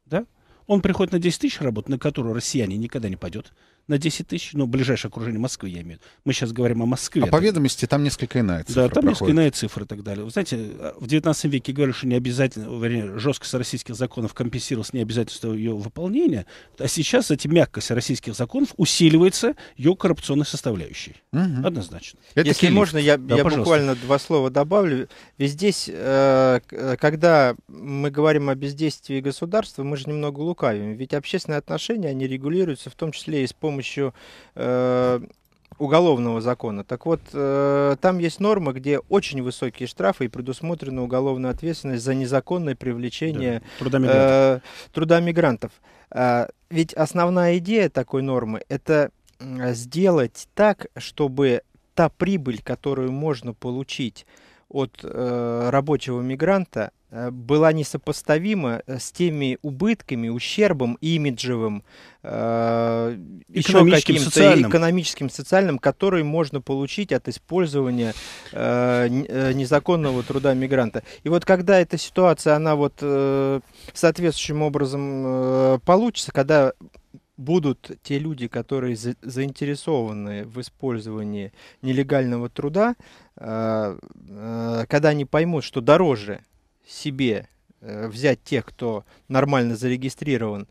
Speaker 2: Да? Он приходит на 10 тысяч работ, на которую россияне никогда не пойдет на 10 тысяч, ну, ближайшее окружение Москвы, я имею в виду. Мы сейчас говорим о Москве. А по ведомости там несколько иная цифра Да, там проходит. несколько иная цифра и так далее. Вы знаете, э, в 19 веке говорили, что не обязательно, вернее, жесткость российских законов компенсировалась необязательностью ее выполнения, а сейчас эти мягкость российских законов усиливается ее коррупционной составляющей. Угу. Однозначно. Это Если килиф. можно, я, да, я буквально
Speaker 4: два слова добавлю. Ведь здесь, э, э, когда мы говорим о бездействии государства, мы же немного лукавим. Ведь общественные отношения, они регулируются в том числе и с помощью помощью э, уголовного закона. Так вот, э, там есть норма, где очень высокие штрафы и предусмотрена уголовная ответственность за незаконное привлечение да. труда мигрантов. Э, труда мигрантов. Э, ведь основная идея такой нормы это сделать так, чтобы та прибыль, которую можно получить от э, рабочего мигранта, Э, была несопоставима э, с теми убытками, ущербом имиджевым, э, еще каким-то социальным. экономическим, социальным, который можно получить от использования э, э, незаконного труда мигранта. И вот когда эта ситуация, она вот э, соответствующим образом э, получится, когда будут те люди, которые за, заинтересованы в использовании нелегального труда, э, э, когда они поймут, что дороже – себе э, взять тех, кто нормально зарегистрирован,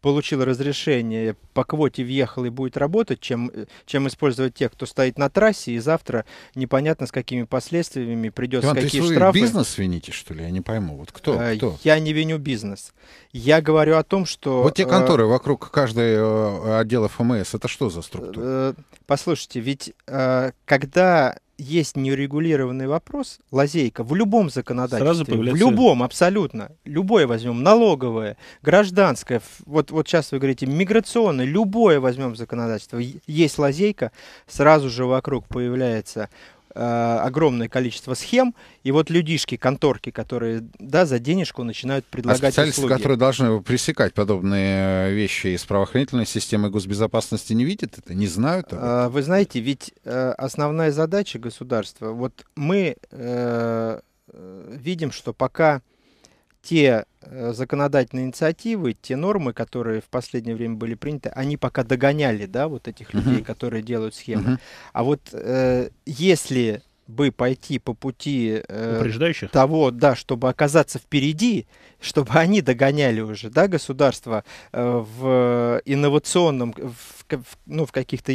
Speaker 4: получил разрешение, по квоте въехал и будет работать, чем, э, чем использовать тех, кто стоит на трассе, и завтра непонятно с какими последствиями придется, Иван, какие ты штрафы. бизнес
Speaker 1: вините, что ли? Я не пойму. Вот
Speaker 4: кто, а, кто? Я не виню бизнес. Я говорю о том, что... Вот те конторы э,
Speaker 1: вокруг каждой отдела ФМС, это что за структура?
Speaker 4: Э, послушайте, ведь э, когда есть неурегулированный вопрос, лазейка в любом законодательстве, Сразу появляется... в любом абсолютно, любое возьмем, налоговое, гражданское, вот, вот сейчас вы говорите, миграционное, любое возьмем законодательство, есть лазейка, сразу же вокруг появляется Э, огромное количество схем, и вот людишки, конторки, которые, да, за денежку начинают предлагать а специалисты, услуги. которые
Speaker 1: должны пресекать подобные вещи из правоохранительной системы госбезопасности, не видят это, не знают а,
Speaker 4: это? Вы знаете, ведь э, основная задача государства, вот мы э, видим, что пока те э, законодательные инициативы, те нормы, которые в последнее время были приняты, они пока догоняли, да, вот этих uh-huh. людей, которые делают схемы. Uh-huh. А вот э, если бы пойти по пути э, того, да, чтобы оказаться впереди, чтобы они догоняли уже, да, государство э, в инновационном, в, в, ну, в каких-то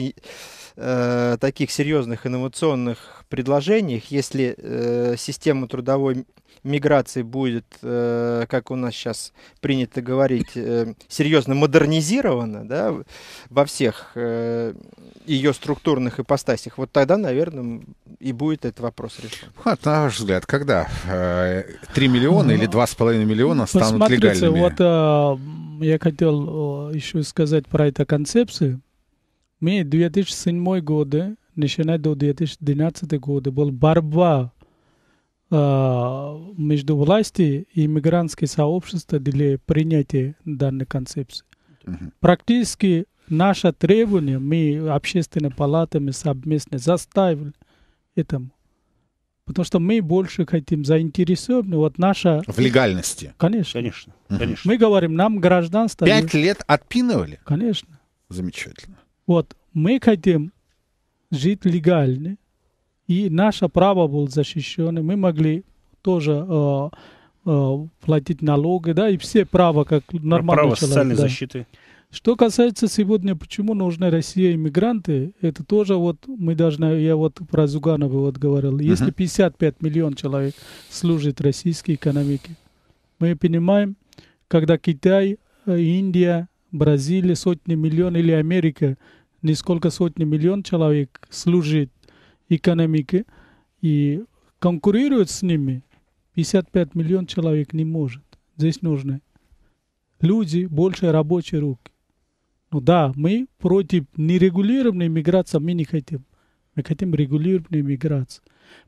Speaker 4: э, таких серьезных инновационных предложениях, если э, систему трудовой миграции будет, э, как у нас сейчас принято говорить, э, серьезно модернизирована да, во всех э, ее структурных ипостасях, вот тогда, наверное, и будет этот вопрос решен.
Speaker 1: Вот, а, на ваш взгляд, когда 3 миллиона или 2,5 миллиона станут ну, Посмотрите, легальными? Вот
Speaker 4: а, я хотел
Speaker 3: еще сказать про эту концепцию. Мы 2007 годы, начиная до 2012 года, была борьба а, между власти и мигрантское сообщество для принятия данной концепции. Угу. Практически наше требование мы общественной палатами совместно заставили этому. Потому что мы больше хотим заинтересованы, вот наша... В легальности. Конечно. Конечно. Угу. Конечно. Мы говорим, нам гражданство... Пять
Speaker 1: лет отпинывали? Конечно. Замечательно.
Speaker 3: Вот, мы хотим жить легально, и наше право было защищено. Мы могли тоже э, э, платить налоги, да, и все права, как нормальный право человек. социальной да. защиты. Что касается сегодня, почему нужны Россия иммигранты, это тоже вот мы должны, я вот про Зуганова вот говорил, uh-huh. если 55 миллион человек служит российской экономике, мы понимаем, когда Китай, э, Индия, Бразилия, сотни миллион или Америка, несколько сотни миллион человек служит экономика и конкурирует с ними. 55 миллионов человек не может. Здесь нужны люди, больше рабочие руки. Ну да, мы против нерегулированной миграции, мы не хотим. Мы хотим регулированную миграцию.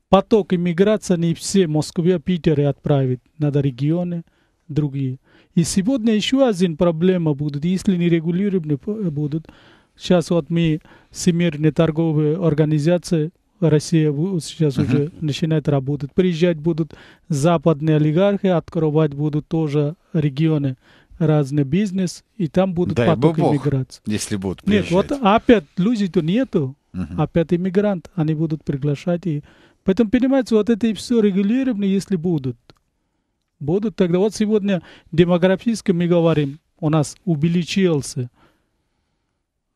Speaker 3: Поток иммиграции не все Москве, Питере отправить. Надо регионы, другие. И сегодня еще один проблема будет, если не регулированные э, будут. Сейчас вот мы Всемирной торговой организации Россия сейчас уже начинает работать. Приезжать будут западные олигархи, открывать будут тоже регионы разный бизнес, и там будут Дай поток бог, иммиграции. Если будут приезжать. Нет, вот опять людей-то нету, uh-huh. опять иммигрант, они будут приглашать. И... Поэтому, понимаете, вот это и все регулировано, если будут. Будут тогда. Вот сегодня демографически мы говорим, у нас увеличился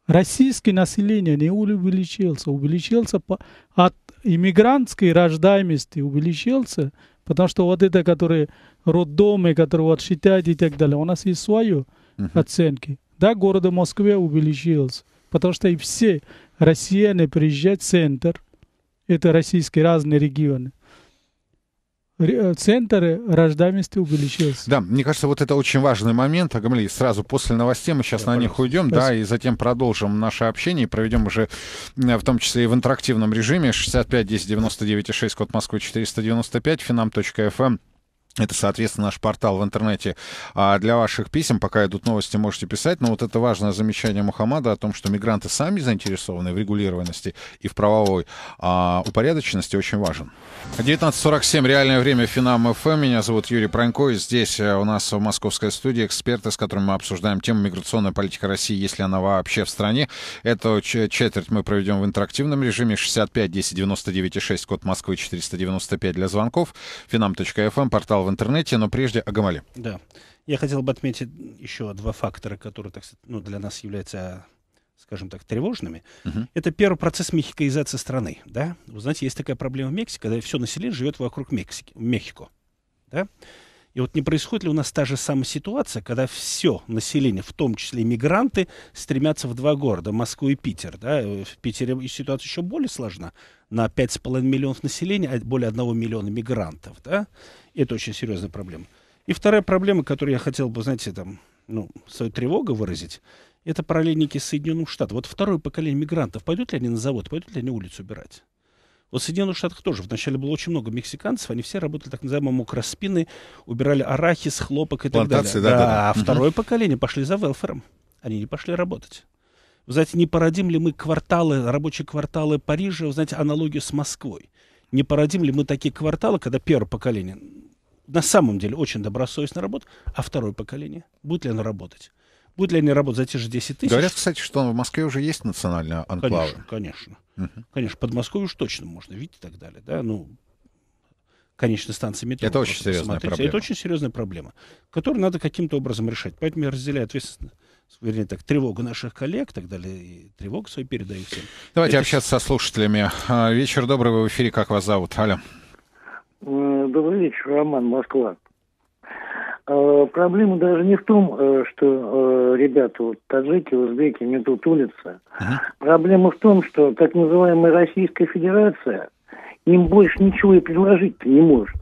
Speaker 3: российское население не увеличился, а увеличился по, от иммигрантской рождаемости, увеличился, потому что вот это, которые роддомы, которые вот считают и так далее, у нас есть свои uh -huh. оценки. Да, города Москве увеличился, потому что и все россияне приезжают в центр, это российские разные регионы. Э, центр рождаемости увеличился.
Speaker 1: Да, мне кажется, вот это очень важный момент. Агамали, сразу после новостей мы сейчас да, на пожалуйста. них уйдем, Спасибо. да, и затем продолжим наше общение и проведем уже, э, в том числе и в интерактивном режиме, 65 10 99 6, код Москвы 495, finam.fm это, соответственно, наш портал в интернете. А для ваших писем, пока идут новости, можете писать. Но вот это важное замечание Мухаммада о том, что мигранты сами заинтересованы в регулированности и в правовой а, упорядоченности, очень важен. 19.47, реальное время, Финам ФМ. Эм. Меня зовут Юрий Пронько. И здесь э, у нас в московской студии эксперты, с которыми мы обсуждаем тему миграционной политики России, если она вообще в стране. Эту четверть мы проведем в интерактивном режиме. 65 10 99 6, код Москвы 495 для звонков. Финам.фм, эм, портал читал в интернете, но прежде о Гамале.
Speaker 2: Да. Я хотел бы отметить еще два фактора, которые так, ну, для нас являются скажем так, тревожными, угу. это первый процесс мехикоизации страны. Да? Вы знаете, есть такая проблема в Мексике, когда все население живет вокруг Мексики, Мехико. Да? И вот не происходит ли у нас та же самая ситуация, когда все население, в том числе мигранты, стремятся в два города, Москву и Питер. Да? Э, в Питере ситуация еще более сложна. На 5,5 миллионов населения, а более 1 миллиона мигрантов. Да? это очень серьезная проблема. И вторая проблема, которую я хотел бы, знаете, там, ну, свою тревогу выразить, это параллельники Соединенных Штатов. Вот второе поколение мигрантов, пойдут ли они на завод, пойдут ли они улицу убирать? Вот в Соединенных Штатах тоже. Вначале было очень много мексиканцев, они все работали так называемые мокроспины, убирали арахис, хлопок и Плантации, так далее. Да, да, да. А второе поколение пошли за велфером. Они не пошли работать. Вы знаете, не породим ли мы кварталы, рабочие кварталы Парижа, вы знаете, аналогию с Москвой? Не породим ли мы такие кварталы, когда первое поколение на самом деле очень добросовестно работает, а второе поколение, будет ли оно работать? Будет ли они работать за те же 10 тысяч? Говорят, кстати, что в Москве уже есть национальная анклавы. Конечно, конечно. Угу. Конечно, Подмосковье уж точно можно видеть и так далее. Да? Ну, конечной станции метро. Это очень серьезная посмотрите. проблема. Это очень серьезная проблема, которую надо каким-то образом решать. Поэтому я разделяю ответственность вернее так, тревогу наших коллег и так далее, и тревогу свою передаю всем. Давайте Это...
Speaker 1: общаться со слушателями. А, вечер добрый, вы в эфире, как вас зовут? Алло.
Speaker 2: Э, добрый вечер, Роман, Москва.
Speaker 3: А, проблема даже не в том, э, что э, ребята, вот, таджики, узбеки метут улицы. Ага. Проблема в том, что так называемая Российская
Speaker 2: Федерация им больше ничего и предложить не может,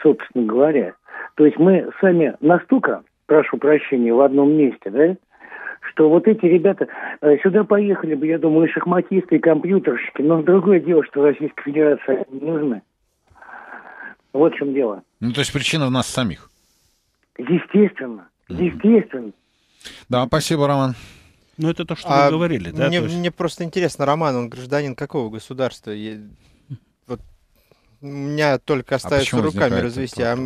Speaker 2: собственно говоря. То есть мы сами настолько, прошу прощения, в одном месте, да, что вот эти ребята э, сюда поехали бы, я думаю, и шахматисты, и компьютерщики, но
Speaker 3: другое дело, что Российская Федерация не нужна. Вот в чем дело. Ну,
Speaker 1: то есть причина в нас самих.
Speaker 4: Естественно, естественно.
Speaker 1: Да, спасибо, Роман. Ну, это то, что а вы говорили, да? Мне, есть...
Speaker 4: мне просто интересно, Роман, он гражданин какого государства? меня только а остается а руками развести. А,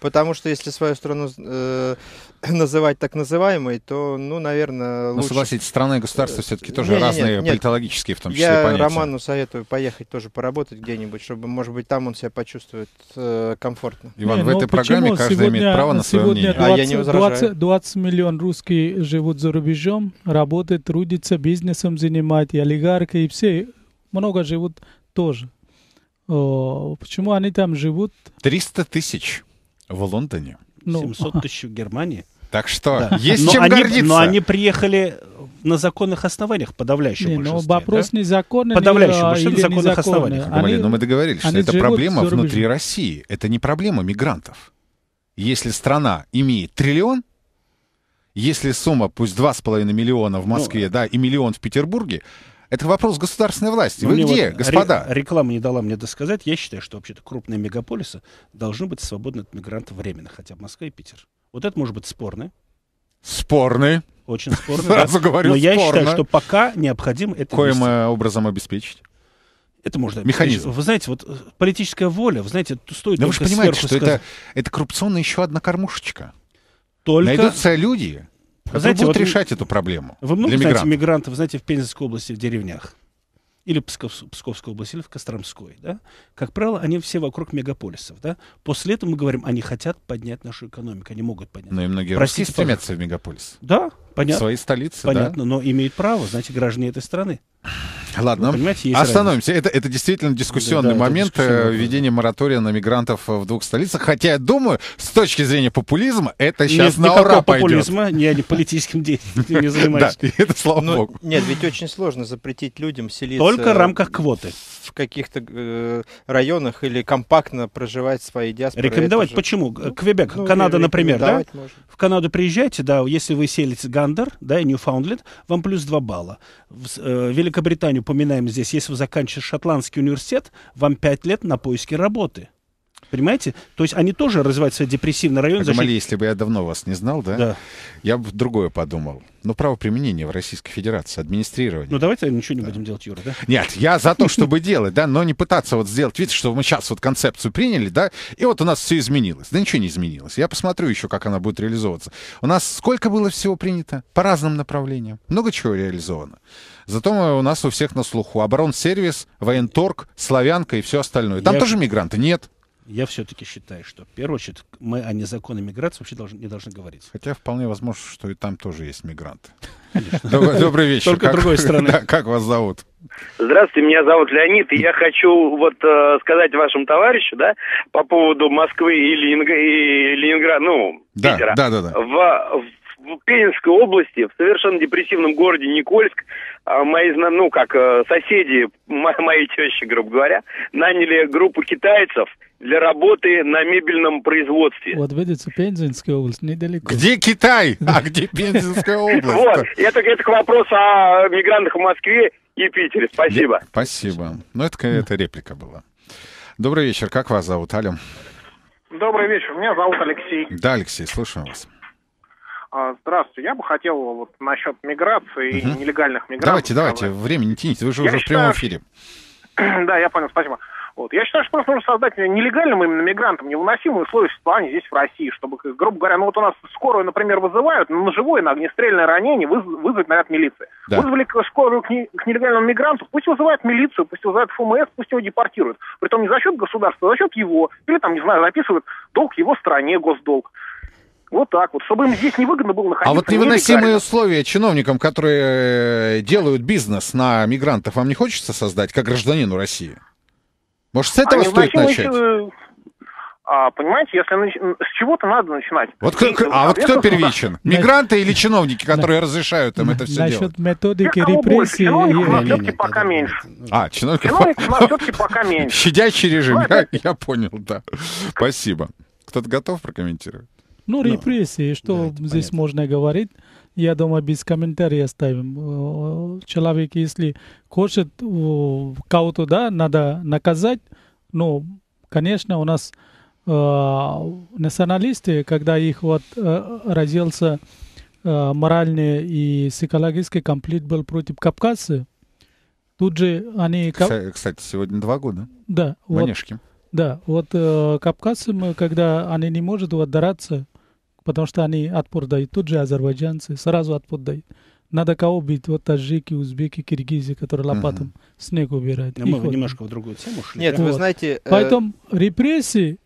Speaker 4: потому что если свою страну э, называть так называемой, то, ну, наверное, ну, лучше... Ну, согласитесь, страна и государство э, все-таки э, тоже не, разные, не, не, политологические в том числе Я понятия. Роману советую поехать тоже поработать где-нибудь, чтобы, может быть, там он себя почувствует э, комфортно. Иван, не, в этой ну, программе каждый имеет право на свое мнение. 20, а я не возражаю.
Speaker 3: 20, 20 миллион русских живут за рубежом, работают, трудятся, бизнесом занимаются, и олигархи, и все много живут тоже. О, почему они там живут?
Speaker 1: 300 тысяч в Лондоне. Ну.
Speaker 3: 700 тысяч в Германии.
Speaker 2: Так что,
Speaker 1: да. есть но
Speaker 3: чем они, гордиться. Но они
Speaker 2: приехали на законных основаниях, подавляющем не, ну, большинстве. Но вопрос да? незаконный. Подавляющее а, большинство на законных основаниях. Они, Блин, но ну, мы договорились, что это проблема внутри
Speaker 1: России. Это не проблема мигрантов. Если страна имеет триллион, если сумма, пусть
Speaker 2: 2,5 миллиона в ну, Москве, ну, да, и миллион в Петербурге, это вопрос государственной власти. Но Вы где, вот господа? Реклама не дала мне досказать. Я считаю, что вообще-то крупные мегаполисы должны быть свободны от мигрантов временно, хотя Москва и Питер. Вот это может быть спорно.
Speaker 1: Спорный.
Speaker 2: Очень спорный. Сразу да? говорю, Но спорно. я считаю, что пока необходимо это Коим вести. Э,
Speaker 1: образом обеспечить?
Speaker 2: Это можно. Механизм. Вы знаете, вот э, политическая воля, вы знаете, стоит... Да вы же понимаете, что сказать. это, это коррупционная еще одна кормушечка. Только... Найдутся люди, а вы знаете, будут вот решать эту
Speaker 1: проблему. Вы много знаете мигрантов?
Speaker 2: мигрантов, знаете, в Пензенской области, в деревнях? Или в Псков, Псковской области, или в Костромской, да? Как правило, они все вокруг мегаполисов, да? После этого мы говорим, они хотят поднять нашу экономику, они могут поднять. Но и многие Простите, стремятся в мегаполис. Да, понятно. В свои столицы, Понятно, да? но имеют право, знаете, граждане этой страны. Ладно, остановимся.
Speaker 1: Это, это действительно дискуссионный да, момент э, дискуссионный, введения моратория на мигрантов в двух столицах. Хотя я думаю, с точки зрения популизма, это сейчас нет, на ура пойдет. популизма,
Speaker 2: я не политическим деятельностью
Speaker 1: не занимаюсь. Да, это слава Но, богу. Нет, ведь
Speaker 4: очень сложно запретить людям селиться... Только в рамках квоты. В каких-то э, районах или компактно проживать свои диаспоры. Рекомендовать? Почему? Ну,
Speaker 2: Квебек, ну, Канада, например, да? Можно. В Канаду приезжайте, да, если вы селите Гандер, да, и Ньюфаундленд, вам плюс 2 балла. В, э, Великобритания Великобританию упоминаем здесь. Если вы заканчиваете шотландский университет, вам 5 лет на поиски работы. Понимаете? То есть они тоже развивают свой депрессивный район. Агамали, за счет...
Speaker 1: если бы я давно вас не знал, да? Да. Я бы другое подумал. Но ну, право применения в Российской Федерации, администрирование.
Speaker 2: Ну, давайте ничего не да. будем делать, Юра, да?
Speaker 1: Нет, я за то, чтобы делать, да, но не пытаться вот сделать вид, что мы сейчас вот концепцию приняли, да, и вот у нас все изменилось. Да ничего не изменилось. Я посмотрю еще, как она будет реализовываться. У нас сколько было всего принято? По разным направлениям. Много чего реализовано. Зато у нас у всех на слуху оборонсервис, военторг, славянка и все остальное. Там я... тоже мигранты
Speaker 2: нет я все-таки считаю, что в первую очередь мы о незаконной миграции вообще должны, не должны говорить. Хотя вполне возможно, что и там тоже есть мигранты. Добрый, добрый вечер. Только как, другой стороны. Да,
Speaker 1: как вас зовут?
Speaker 3: Здравствуйте, меня зовут
Speaker 2: Леонид, и я хочу вот э, сказать вашему товарищу, да, по поводу Москвы и, Ленинг... и Ленинграда, ну,
Speaker 3: да, Питера. Да, да, да.
Speaker 2: В, в Пензенской области, в совершенно депрессивном городе Никольск, а, мои, ну как, э, соседи, мои тещи, грубо говоря, наняли группу китайцев для работы на мебельном
Speaker 3: производстве. Вот видите, Пензенская область недалеко. Где Китай? А где Пензенская область? Вот,
Speaker 2: это, это к вопросу о мигрантах в Москве и Питере. Спасибо.
Speaker 3: Спасибо.
Speaker 1: Ну, это, это реплика была. Добрый вечер. Как вас зовут, Алим?
Speaker 2: Добрый вечер.
Speaker 1: Меня зовут Алексей. Да, Алексей, слушаем вас. А, здравствуйте. Я бы хотел вот
Speaker 2: насчет миграции угу. нелегальных мигрантов. Давайте,
Speaker 1: давайте, сказать. время не тяните, вы же я уже считаю, в прямом эфире.
Speaker 2: Да, я понял, спасибо. Вот. Я считаю, что просто нужно создать нелегальным именно мигрантам невыносимые условия существования здесь, в России, чтобы, грубо говоря, ну вот у нас скорую, например, вызывают, ну, на живое, на огнестрельное ранение выз, вызвать наряд милиции. Да. Вызвали скорую к, не, к нелегальному мигранту, пусть вызывают милицию, пусть вызывают ФМС, пусть его депортируют. Притом не за счет государства, а за счет его, или там, не знаю, записывают долг его стране, госдолг. Вот так вот, чтобы им здесь невыгодно было находиться. А вот невыносимые не
Speaker 1: условия чиновникам, которые э, делают бизнес на мигрантов, вам не хочется создать, как гражданину России? Может, с этого а стоит начать?
Speaker 2: Э, а, понимаете, если нач... с чего-то надо начинать. Вот кто, и, а вот кто первичен?
Speaker 1: Да. Мигранты или чиновники, которые да. разрешают им это все Насчет делать?
Speaker 3: Насчет методики репрессии... Чиновников у нас все-таки пока да, меньше.
Speaker 1: А, чиновников... у
Speaker 3: нас все-таки пока меньше.
Speaker 1: Щадящий режим, я понял, да. Спасибо. Кто-то готов прокомментировать?
Speaker 3: Ну, репрессии, что да, здесь понятно. можно говорить, я думаю, без комментариев оставим. Человек, если хочет кого-то, да, надо наказать, Ну, конечно, у нас э, националисты, когда их вот э, родился э, моральный и психологический комплект был против Кавказа, тут же они... Кстати,
Speaker 1: сегодня два года. Да. Ванешки. Вот,
Speaker 3: да, вот э, кавказцы, когда они не могут вот драться, потому что они отпор дают. Тут же азербайджанцы сразу отпор дают. Надо кого бить? Вот таджики, узбеки, киргизы, которые лопатом угу. снег убирают. Но ну, мы вот... немножко в другую тему ушли. Нет, да? вы вот. знаете... Э... Поэтому репрессии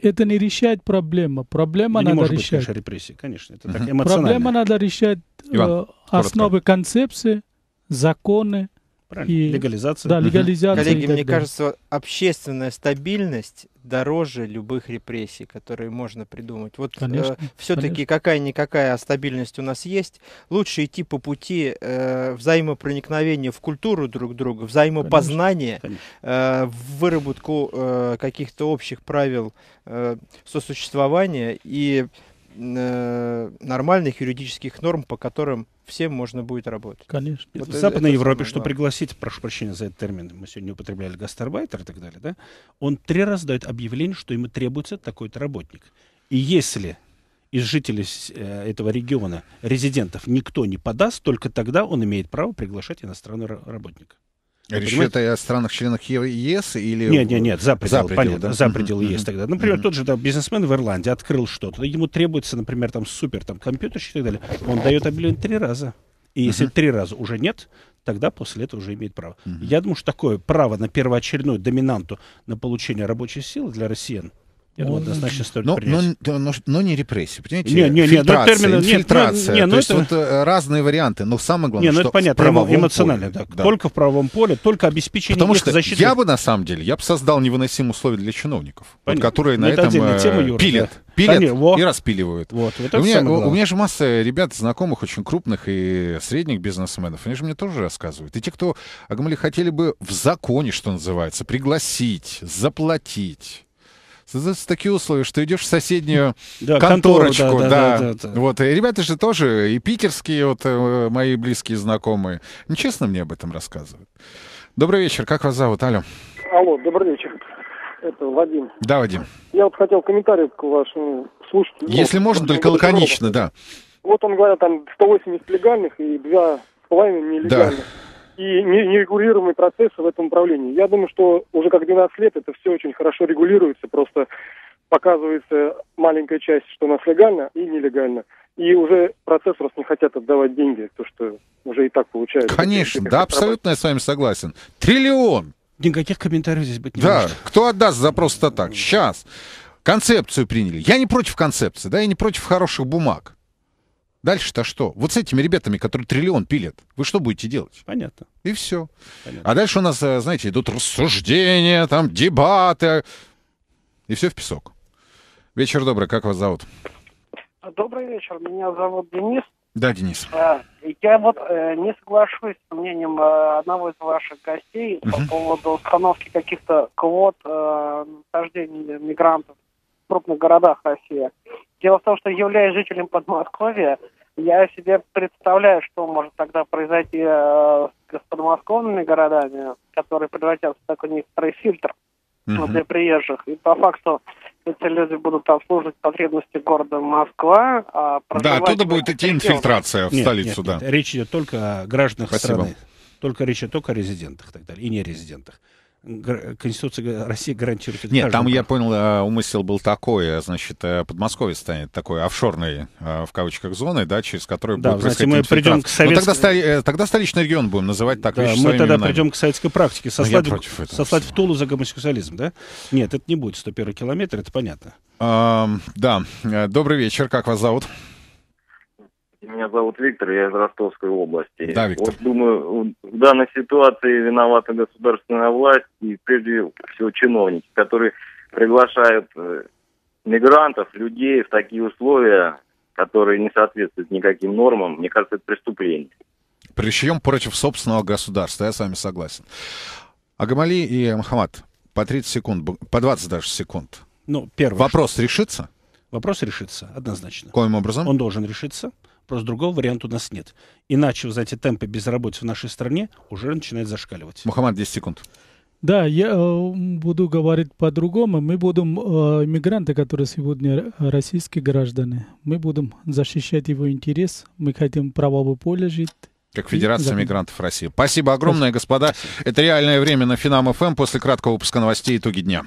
Speaker 3: это не решает проблема. Проблема ну, надо не может решать. Быть, конечно, репрессии, конечно. Это uh-huh. так эмоционально. Проблема надо решать э, Иван, э, основы концепции, законы, Правильно? И, легализация. Да, легализация. Коллеги, мне кажется,
Speaker 4: общественная стабильность дороже любых репрессий, которые можно придумать. Вот э, все-таки какая-никакая стабильность у нас есть. Лучше идти по пути э, взаимопроникновения в культуру друг друга, взаимопознания, конечно, Э, в выработку э, каких-то общих правил э, сосуществования и Э, нормальных юридических норм, по которым всем можно будет работать. Конечно. Вот в Западной это Европе, что
Speaker 2: пригласить, прошу прощения за этот термин, мы сегодня употребляли гастарбайтер и так далее, да, он три раза дает объявление, что ему требуется такой-то работник. И если из жителей э, этого региона, резидентов, никто не подаст, только тогда он имеет право приглашать иностранного работника. А Речь это о странах-членах ЕС или... Нет, нет, нет, за предел, за предел понятно, да? за предел ЕС тогда. Например, тот же там, бизнесмен в Ирландии открыл что-то, ему требуется, например, там супер, там компьютерщик и так далее, он дает объявление три раза. И если три раза уже нет, тогда после этого уже имеет право. Я думаю, что такое право на первоочередную доминанту на получение рабочей силы для россиян, я думаю, ну, однозначно стоит но, принять. Но, но, но не репрессии, понимаете? Не, не, фильтрация, термин, нет, Нет, нет, ну То есть это... вот
Speaker 1: э, разные варианты, но самое главное, не, ну, что понятно, в эмоционально, поле. Да. Только в правовом поле, только обеспечение Потому что защиты. я бы, на самом деле, я бы создал невыносимые условия для чиновников, вот, которые на это этом э, тема, Юр, пилят. Да. Пилят Они, во. и распиливают. Вот, вот у, меня, у, у меня же масса ребят, знакомых, очень крупных и средних бизнесменов. Они же мне тоже рассказывают. И те, кто, Агмали, хотели бы в законе, что называется, пригласить, заплатить такие условия, что идешь в соседнюю да, конторочку. Контору, да, да, да. Вот. И ребята же тоже, и питерские вот э, мои близкие знакомые, нечестно ну, мне об этом рассказывают. Добрый вечер, как вас зовут, Алло?
Speaker 3: Алло, добрый вечер. Это Вадим. Да, Вадим. Я вот хотел комментарий к вашему слушателю. Ну, Если вот, можно, только лаконично, да. Вот он говорит, там 180 легальных и 2,5 нелегальных. Да и нерегулируемые процессы в этом управлении. Я думаю, что уже как 12 лет это все очень хорошо регулируется, просто показывается маленькая часть, что у нас легально и нелегально. И уже процесс раз не хотят отдавать деньги, то что уже и так получается.
Speaker 1: Конечно, да, абсолютно я с вами согласен. Триллион!
Speaker 2: Никаких комментариев здесь быть не да, может. Да,
Speaker 1: кто отдаст запрос, то так? Сейчас. Концепцию приняли. Я не против концепции, да, я не против хороших бумаг. Дальше-то что? Вот с этими ребятами, которые триллион пилят, вы что будете делать? Понятно. И все. Понятно. А дальше у нас, э, знаете, идут рассуждения, там дебаты. И все в песок. Вечер добрый, как вас зовут?
Speaker 2: Добрый вечер, меня зовут Денис. Да, Денис. Э, я вот э, не соглашусь с мнением одного из ваших гостей угу. по поводу установки каких-то квот э, нахождения мигрантов в крупных городах России. Дело в том, что являясь жителем Подмосковья, я себе представляю, что может тогда произойти э, с подмосковными городами, которые превратятся в такой некоторый фильтр угу. для приезжих. И по факту эти люди будут обслуживать потребности города Москва. А да, оттуда будет идти инфильтрация в нет, столицу, нет, да. Нет, речь идет только о гражданах Спасибо. страны. Только речь идет только о резидентах и так далее, и нерезидентах. Конституция России гарантирует это. Нет, там, прав. я
Speaker 1: понял, э, умысел был такой, э, значит, э, Подмосковье станет такой офшорной, в кавычках, зоной, да, через которую да, будет знаете, мы придем к ну, советской... тогда, тогда столичный регион будем называть так да, мы тогда именами. придем
Speaker 2: к советской практике. Ну, сослать, против этого сослать в Тулу за гомосексуализм, да? Нет, это не будет 101 километр, это понятно. А, да. Добрый вечер, как вас зовут?
Speaker 4: Меня зовут Виктор, я из Ростовской области. Да, Виктор. Вот думаю, в данной ситуации виновата государственная власть и прежде всего чиновники, которые приглашают э, мигрантов,
Speaker 2: людей в такие условия, которые не соответствуют никаким нормам. Мне кажется, это преступление.
Speaker 1: Причем против собственного государства, я с вами согласен. Агамали
Speaker 2: и Мухаммад, по 30 секунд, по 20 даже секунд. Ну, первый. Вопрос решится? Вопрос решится, однозначно. Каким образом? Он должен решиться. Просто другого варианта у нас нет. Иначе, вот эти темпы безработицы в нашей стране уже начинают зашкаливать. Мухаммад, 10 секунд.
Speaker 3: Да, я э, буду говорить по-другому. Мы будем, э, мигранты, которые сегодня российские граждане, мы будем защищать его интерес. Мы хотим право поля жить. Как Федерация
Speaker 1: мигрантов России. Спасибо огромное, господа. Это реальное время на Финам ФМ. Эм. После краткого выпуска новостей итоги дня.